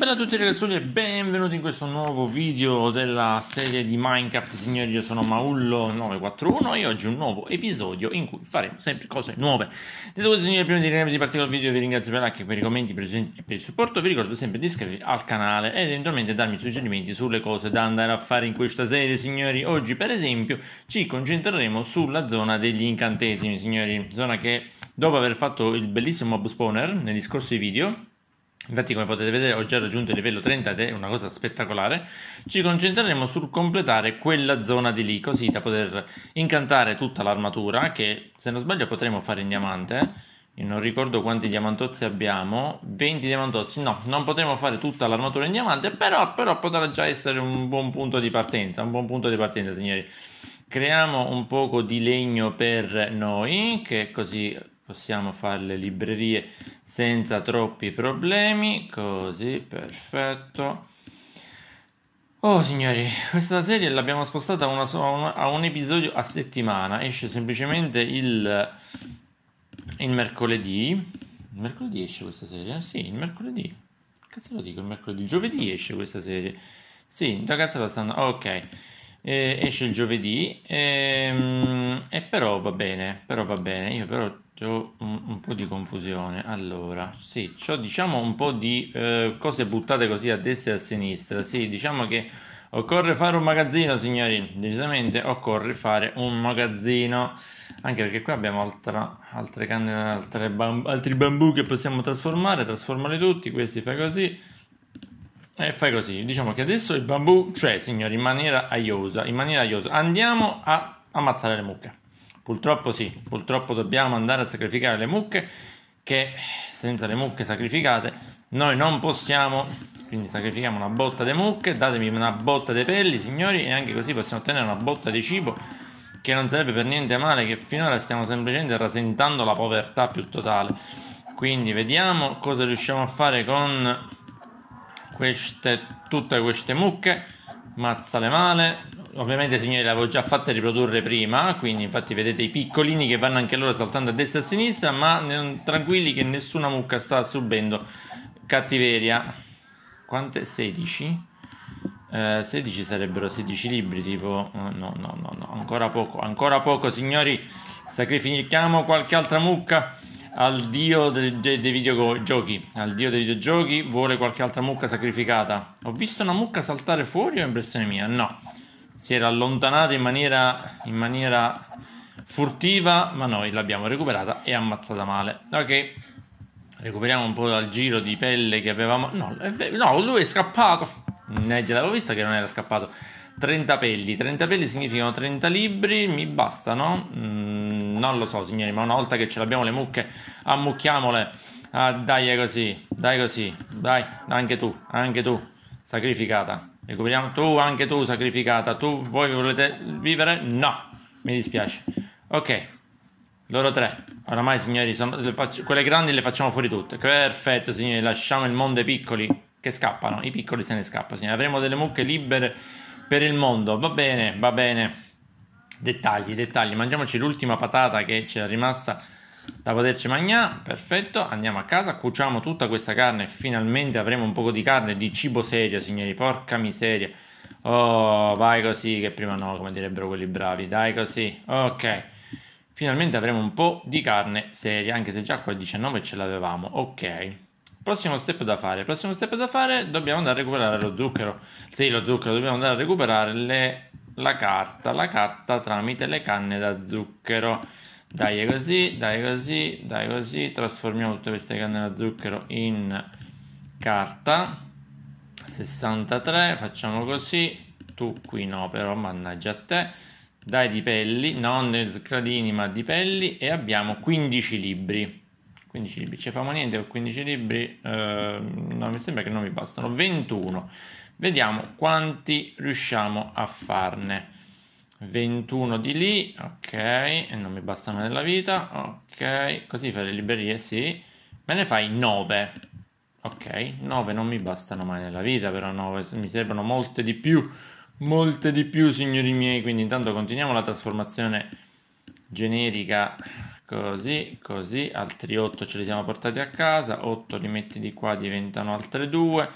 Bella a tutti ragazzi e benvenuti in questo nuovo video della serie di Minecraft Signori io sono Maullo941 e oggi un nuovo episodio in cui faremo sempre cose nuove Detto questo signori prima di, di partire col video vi ringrazio per like, per i commenti, per i e per il supporto Vi ricordo sempre di iscrivervi al canale ed eventualmente darmi suggerimenti sulle cose da andare a fare in questa serie signori Oggi per esempio ci concentreremo sulla zona degli incantesimi signori Zona che dopo aver fatto il bellissimo mob spawner negli scorsi video Infatti, come potete vedere, ho già raggiunto il livello 30 ed è una cosa spettacolare. Ci concentreremo sul completare quella zona di lì, così da poter incantare tutta l'armatura, che se non sbaglio potremo fare in diamante. Io eh. non ricordo quanti diamantozzi abbiamo. 20 diamantozzi. No, non potremo fare tutta l'armatura in diamante, però, però potrà già essere un buon punto di partenza. Un buon punto di partenza, signori. Creiamo un poco di legno per noi, che così possiamo fare le librerie senza troppi problemi così perfetto oh signori questa serie l'abbiamo spostata a, una, a, un episodio a settimana esce semplicemente il, il mercoledì il mercoledì esce questa serie? Ah, sì, il mercoledì cazzo lo dico il mercoledì, il giovedì esce questa serie sì, da cazzo la stanno ok eh, esce il giovedì ehm, e però va bene però va bene io però c'è un, un, po' di confusione. Allora, sì, ho diciamo un po' di eh, cose buttate così a destra e a sinistra. Sì, diciamo che occorre fare un magazzino, signori. Decisamente occorre fare un magazzino. Anche perché qua abbiamo altra, altre canne, altre bamb- altri bambù che possiamo trasformare. Trasformali tutti. Questi fai così. E fai così. Diciamo che adesso il bambù c'è, signori, in maniera aiosa. In maniera aiosa. Andiamo a ammazzare le mucche. Purtroppo sì, purtroppo dobbiamo andare a sacrificare le mucche che senza le mucche sacrificate noi non possiamo, quindi sacrifichiamo una botta di mucche, datemi una botta di pelli signori e anche così possiamo ottenere una botta di cibo che non sarebbe per niente male che finora stiamo semplicemente rasentando la povertà più totale. Quindi vediamo cosa riusciamo a fare con queste, tutte queste mucche, mazzale male, ovviamente signori l'avevo già fatta riprodurre prima, quindi infatti vedete i piccolini che vanno anche loro saltando a destra e a sinistra, ma tranquilli che nessuna mucca sta subendo cattiveria. Quante? 16? Eh, 16 sarebbero 16 libri, tipo... Eh, no, no, no, no, ancora poco, ancora poco, signori. Sacrifichiamo qualche altra mucca al dio dei, dei, videogiochi. Al dio dei videogiochi vuole qualche altra mucca sacrificata. Ho visto una mucca saltare fuori o è impressione mia? No si era allontanata in maniera, in maniera furtiva, ma noi l'abbiamo recuperata e ammazzata male. Ok, recuperiamo un po' dal giro di pelle che avevamo. No, no lui è scappato. Ne l'avevo visto che non era scappato. 30 pelli, 30 pelli significano 30 libri, mi bastano? Mm, non lo so signori, ma una volta che ce l'abbiamo le mucche, ammucchiamole. Ah, dai così, dai così, dai, anche tu, anche tu, sacrificata. Recuperiamo tu, anche tu sacrificata. Tu, voi volete vivere? No, mi dispiace. Ok, loro tre. Oramai, signori, sono, faccio, quelle grandi le facciamo fuori tutte. Perfetto, signori, lasciamo il mondo ai piccoli che scappano. I piccoli se ne scappano, signori. Avremo delle mucche libere per il mondo. Va bene, va bene. Dettagli, dettagli. Mangiamoci l'ultima patata che c'era rimasta da poterci mangiare, perfetto, andiamo a casa, cuciamo tutta questa carne e finalmente avremo un po' di carne, di cibo serio, signori, porca miseria. Oh, vai così, che prima no, come direbbero quelli bravi, dai così, ok. Finalmente avremo un po' di carne seria, anche se già qua 19 ce l'avevamo, ok. Prossimo step da fare, prossimo step da fare, dobbiamo andare a recuperare lo zucchero. Sì, lo zucchero, dobbiamo andare a recuperare le, la carta, la carta tramite le canne da zucchero dai così, dai così, dai così, trasformiamo tutte queste canne da zucchero in carta, 63, facciamo così, tu qui no però, mannaggia a te, dai di pelli, non di zuccherini ma di pelli e abbiamo 15 libri, 15 libri, ci famo niente con 15 libri, eh, no mi sembra che non mi bastano, 21, vediamo quanti riusciamo a farne. 21 di lì, ok, e non mi bastano nella vita, ok, così fai le librerie, sì, me ne fai 9, ok, 9 non mi bastano mai nella vita, però 9 mi servono molte di più, molte di più signori miei, quindi intanto continuiamo la trasformazione generica, così, così, altri 8 ce li siamo portati a casa, 8 li metti di qua diventano altre 2,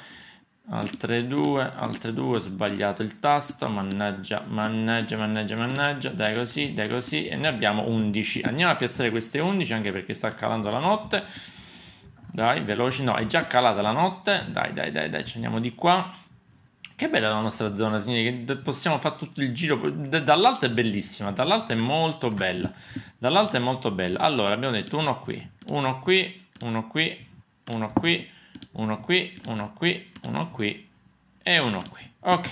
altre due altre due ho sbagliato il tasto mannaggia mannaggia mannaggia mannaggia dai così dai così e ne abbiamo 11 andiamo a piazzare queste 11 anche perché sta calando la notte dai veloci no è già calata la notte dai dai dai dai ci andiamo di qua che bella la nostra zona signori possiamo fare tutto il giro dall'alto è bellissima dall'alto è molto bella dall'alto è molto bella allora abbiamo detto uno qui uno qui uno qui uno qui uno qui, uno qui, uno qui e uno qui. Ok,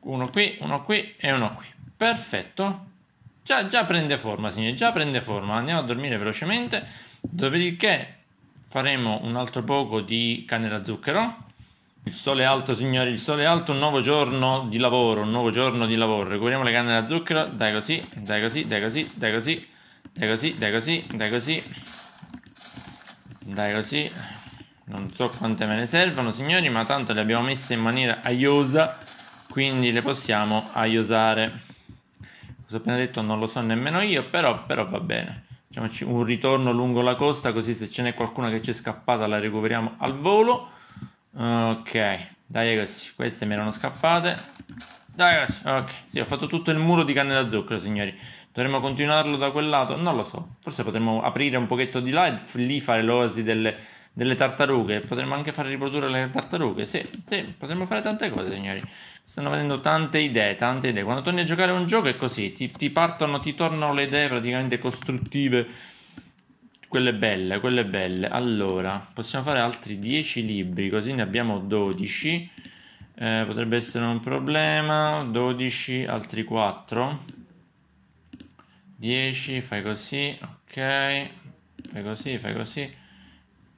uno qui, uno qui e uno qui. Perfetto, già, già prende forma, signori, già prende forma. Andiamo a dormire velocemente, dopodiché faremo un altro poco di canne da zucchero. Il sole è alto, signori, il sole è alto, un nuovo giorno di lavoro, un nuovo giorno di lavoro. Recuperiamo le canne da zucchero, dai così, dai così, dai così, dai così, dai così, dai così, dai così, dai così, non so quante me ne servono signori ma tanto le abbiamo messe in maniera aiosa quindi le possiamo aiosare cosa ho appena detto non lo so nemmeno io però, però va bene facciamoci un ritorno lungo la costa così se ce n'è qualcuna che ci è scappata la recuperiamo al volo ok dai così queste mi erano scappate dai così ok sì ho fatto tutto il muro di canne da zucchero signori dovremmo continuarlo da quel lato non lo so forse potremmo aprire un pochetto di là e lì fare l'oasi delle delle tartarughe. Potremmo anche far riprodurre le tartarughe. Sì, sì, potremmo fare tante cose, signori. Stanno venendo tante idee, tante idee. Quando torni a giocare a un gioco è così, ti, ti partono, ti tornano le idee praticamente costruttive. Quelle belle, quelle belle. Allora, possiamo fare altri 10 libri, così ne abbiamo 12. Eh, potrebbe essere un problema. 12, altri 4. 10, fai così, ok. Fai così, fai così.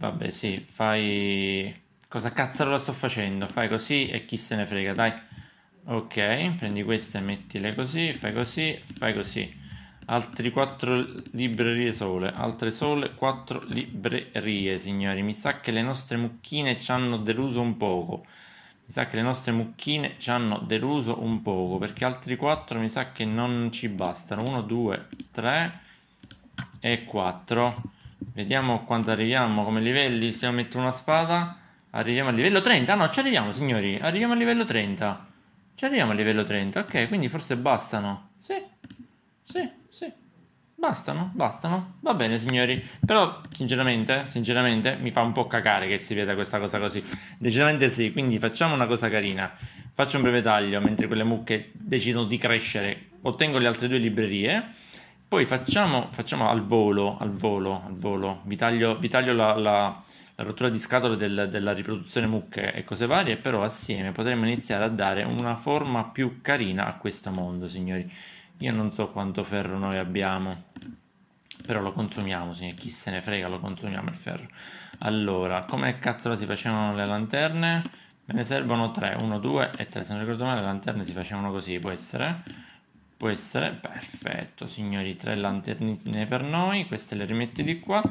Vabbè, sì, fai... Cosa cazzo cazzarola sto facendo? Fai così e chi se ne frega, dai. Ok, prendi queste e mettile così, fai così, fai così. Altri quattro librerie sole, altre sole quattro librerie, signori. Mi sa che le nostre mucchine ci hanno deluso un poco. Mi sa che le nostre mucchine ci hanno deluso un poco, perché altri quattro mi sa che non ci bastano. Uno, due, tre e 4. Vediamo quanto arriviamo come livelli. Se io metto una spada, arriviamo a livello 30. Ah, no, ci arriviamo, signori. Arriviamo a livello 30. Ci arriviamo a livello 30. Ok, quindi forse bastano. Sì, sì, sì. Bastano, bastano. Va bene, signori. Però, sinceramente, sinceramente, mi fa un po' cacare che si veda questa cosa così. Decisamente sì. Quindi facciamo una cosa carina. Faccio un breve taglio mentre quelle mucche decidono di crescere. Ottengo le altre due librerie poi facciamo, facciamo al volo, al volo, al volo, vi taglio, vi taglio la, la, la, rottura di scatole del, della riproduzione mucche e cose varie, però assieme potremmo iniziare a dare una forma più carina a questo mondo, signori. Io non so quanto ferro noi abbiamo, però lo consumiamo, signori, chi se ne frega, lo consumiamo il ferro. Allora, come cazzo si facevano le lanterne? Me ne servono tre, uno, due e tre. se non ricordo male le lanterne si facevano così, può essere può essere perfetto signori tre lanternine per noi queste le rimetti di qua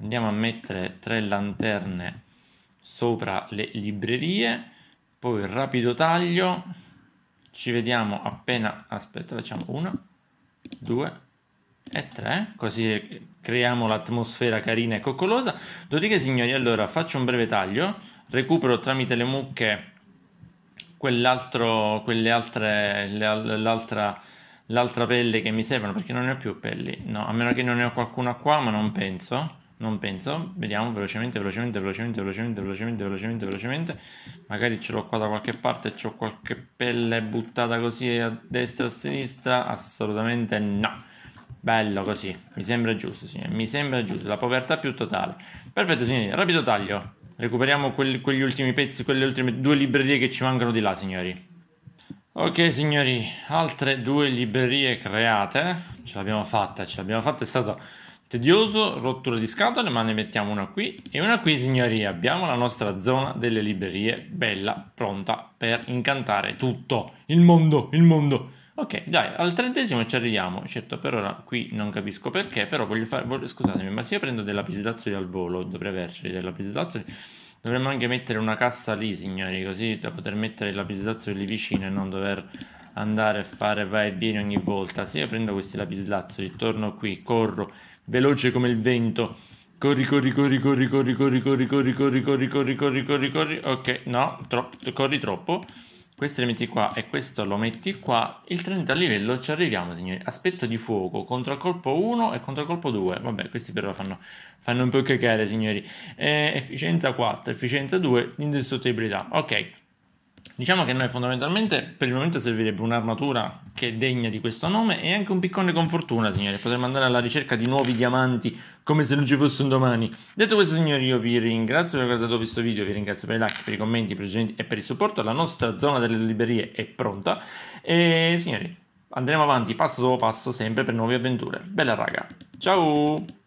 andiamo a mettere tre lanterne sopra le librerie poi rapido taglio ci vediamo appena aspetta facciamo una due e tre così creiamo l'atmosfera carina e coccolosa. Dopodiché, signori, allora faccio un breve taglio, recupero tramite le mucche quell'altro, quelle altre, l'altra l'altra pelle che mi servono perché non ne ho più pelli no a meno che non ne ho qualcuna qua ma non penso non penso vediamo velocemente velocemente velocemente velocemente velocemente velocemente velocemente magari ce l'ho qua da qualche parte e ho qualche pelle buttata così a destra a sinistra assolutamente no bello così mi sembra giusto signori mi sembra giusto la povertà più totale perfetto signori rapido taglio recuperiamo quegli ultimi pezzi quelle ultime due librerie che ci mancano di là signori Ok signori, altre due librerie create, ce l'abbiamo fatta, ce l'abbiamo fatta, è stato tedioso, rottura di scatole, ma ne mettiamo una qui e una qui signori, abbiamo la nostra zona delle librerie bella, pronta per incantare tutto, il mondo, il mondo. Ok, dai, al trentesimo ci arriviamo, certo per ora qui non capisco perché, però voglio fare, scusatemi, ma se io prendo della visitazione al volo, dovrei averceli della visitazione Dovremmo anche mettere una cassa lì, signori, così da poter mettere il lapislazzo lì vicino e non dover andare a fare vai e vieni ogni volta. Se io prendo questi lapislazzoli, torno qui, corro, veloce come il vento. Corri, corri, corri, corri, corri, corri, corri, corri, corri, corri, corri, corri, corri, corri, ok, no, corri troppo questo lo metti qua e questo lo metti qua, il 30 livello ci arriviamo signori, aspetto di fuoco, contraccolpo 1 e contraccolpo 2, vabbè questi però fanno, fanno un po' cacare signori, eh, efficienza 4, efficienza 2, indistruttibilità, ok, Diciamo che noi fondamentalmente per il momento servirebbe un'armatura che è degna di questo nome e anche un piccone con fortuna, signori. Potremmo andare alla ricerca di nuovi diamanti come se non ci fosse un domani. Detto questo, signori, io vi ringrazio per aver guardato questo video, vi ringrazio per i like, per i commenti, per i e per il supporto. La nostra zona delle librerie è pronta e, signori, andremo avanti passo dopo passo sempre per nuove avventure. Bella raga, ciao!